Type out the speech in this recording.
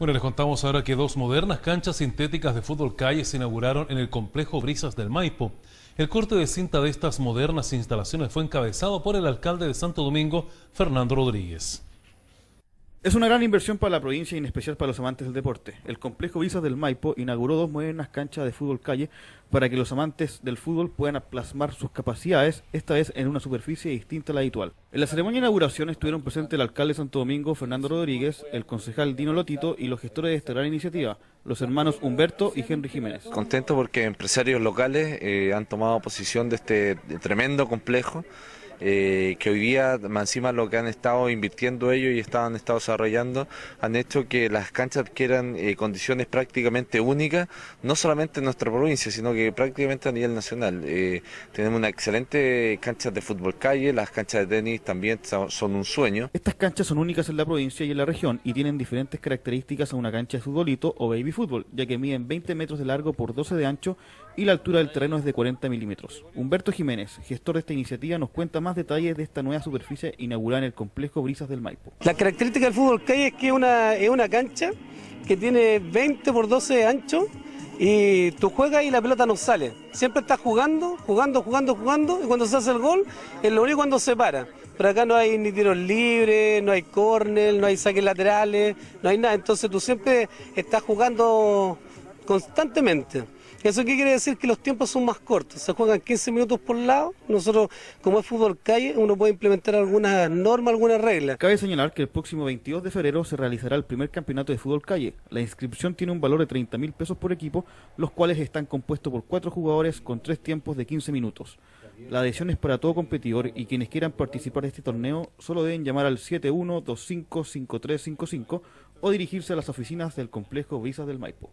Bueno, les contamos ahora que dos modernas canchas sintéticas de fútbol calle se inauguraron en el complejo Brisas del Maipo. El corte de cinta de estas modernas instalaciones fue encabezado por el alcalde de Santo Domingo, Fernando Rodríguez. Es una gran inversión para la provincia y en especial para los amantes del deporte. El complejo Visas del Maipo inauguró dos modernas canchas de fútbol calle para que los amantes del fútbol puedan plasmar sus capacidades, esta vez en una superficie distinta a la habitual. En la ceremonia de inauguración estuvieron presentes el alcalde Santo Domingo, Fernando Rodríguez, el concejal Dino Lotito y los gestores de esta gran iniciativa, los hermanos Humberto y Henry Jiménez. Contento porque empresarios locales eh, han tomado posición de este tremendo complejo eh, que hoy día, más encima lo que han estado invirtiendo ellos y estaban, han estado desarrollando, han hecho que las canchas adquieran eh, condiciones prácticamente únicas, no solamente en nuestra provincia, sino que prácticamente a nivel nacional. Eh, tenemos una excelente cancha de fútbol calle, las canchas de tenis también son un sueño. Estas canchas son únicas en la provincia y en la región y tienen diferentes características a una cancha de futbolito o baby fútbol, ya que miden 20 metros de largo por 12 de ancho y la altura del terreno es de 40 milímetros. Humberto Jiménez, gestor de esta iniciativa, nos cuenta más detalles de esta nueva superficie inaugurada en el complejo Brisas del Maipo. La característica del fútbol calle es que una, es una cancha que tiene 20 por 12 de ancho y tú juegas y la pelota no sale. Siempre estás jugando, jugando, jugando, jugando y cuando se hace el gol es lo único cuando se para. Pero acá no hay ni tiros libres, no hay córner, no hay saques laterales, no hay nada. Entonces tú siempre estás jugando constantemente. ¿Eso qué quiere decir? Que los tiempos son más cortos, se juegan 15 minutos por lado. Nosotros, como es fútbol calle, uno puede implementar algunas normas, alguna regla. Cabe señalar que el próximo 22 de febrero se realizará el primer campeonato de fútbol calle. La inscripción tiene un valor de 30 mil pesos por equipo, los cuales están compuestos por cuatro jugadores con tres tiempos de 15 minutos. La adhesión es para todo competidor y quienes quieran participar de este torneo solo deben llamar al 71255355 o dirigirse a las oficinas del complejo Visas del Maipo.